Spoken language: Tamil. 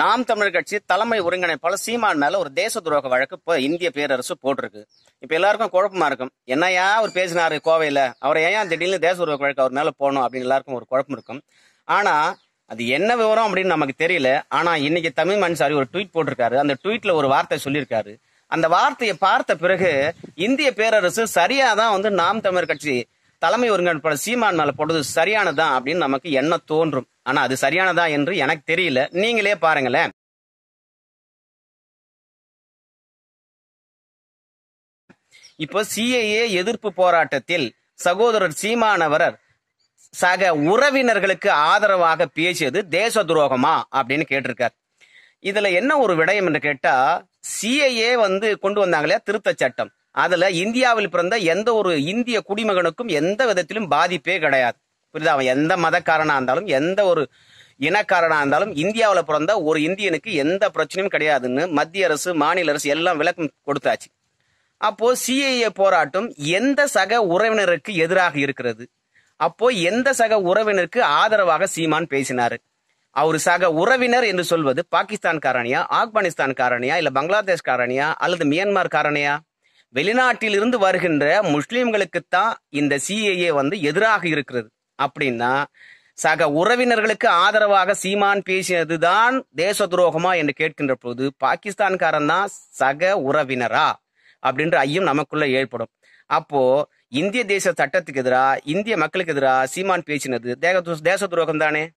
நாம் தமிழர் கட்சி தலைமை ஒருங்கிணைப்பாளர் சீமான் மேல ஒரு தேச துரோக வழக்கு இப்போ இந்திய பேரரசு போட்டிருக்கு இப்போ எல்லாருக்கும் குழப்பமா இருக்கும் என்னையா அவர் பேசினாரு கோவையில அவர் ஏன் திடீர்னு தேச துரோக வழக்கு அவர் மேல போகணும் அப்படின்னு எல்லாருக்கும் ஒரு குழப்பம் இருக்கும் ஆனா அது என்ன விவரம் அப்படின்னு நமக்கு தெரியல ஆனா இன்னைக்கு தமிழ் மன்சாரி ஒரு ட்வீட் போட்டிருக்காரு அந்த ட்வீட்ல ஒரு வார்த்தை சொல்லியிருக்காரு அந்த வார்த்தையை பார்த்த பிறகு இந்திய பேரரசு சரியா தான் வந்து நாம் தமிழர் கட்சி தலைமை ஒருங்கிணைப்பாளர் சீமான் மேல போடுறது சரியானதான் அப்படின்னு நமக்கு என்ன தோன்றும் ஆனா அது சரியானதா என்று எனக்கு தெரியல நீங்களே பாருங்களேன் இப்போ சிஏஏ எதிர்ப்பு போராட்டத்தில் சகோதரர் சீமானவரர் சக உறவினர்களுக்கு ஆதரவாக பேசியது தேச துரோகமா அப்படின்னு கேட்டிருக்கார் இதுல என்ன ஒரு விடயம் என்று கேட்டா சிஏஏ வந்து கொண்டு வந்தாங்களே திருத்த சட்டம் அதுல இந்தியாவில் பிறந்த எந்த ஒரு இந்திய குடிமகனுக்கும் எந்த விதத்திலும் பாதிப்பே கிடையாது புரியுதா அவன் எந்த மதக்காரனாக இருந்தாலும் எந்த ஒரு இனக்காரனாக இருந்தாலும் இந்தியாவில் பிறந்த ஒரு இந்தியனுக்கு எந்த பிரச்சனையும் கிடையாதுன்னு மத்திய அரசு மாநில அரசு எல்லாம் விளக்கம் கொடுத்தாச்சு அப்போ சிஏஏ போராட்டம் எந்த சக உறவினருக்கு எதிராக இருக்கிறது அப்போ எந்த சக உறவினருக்கு ஆதரவாக சீமான் பேசினாரு அவர் சக உறவினர் என்று சொல்வது பாகிஸ்தான் காரணியா ஆப்கானிஸ்தான் காரணியா இல்ல பங்களாதேஷ் காரணியா அல்லது மியான்மர் காரணியா வெளிநாட்டில் இருந்து வருகின்ற முஸ்லிம்களுக்குத்தான் இந்த சிஏஏ வந்து எதிராக இருக்கிறது அப்படின்னா சக உறவினர்களுக்கு ஆதரவாக சீமான் பேசியதுதான் தேச துரோகமா என்று கேட்கின்ற போது பாகிஸ்தான்காரன் தான் சக உறவினரா அப்படின்ற ஐயம் நமக்குள்ள ஏற்படும் அப்போ இந்திய தேச சட்டத்துக்கு எதிராக இந்திய மக்களுக்கு எதிராக சீமான் பேசினது தேக தேச துரோகம் தானே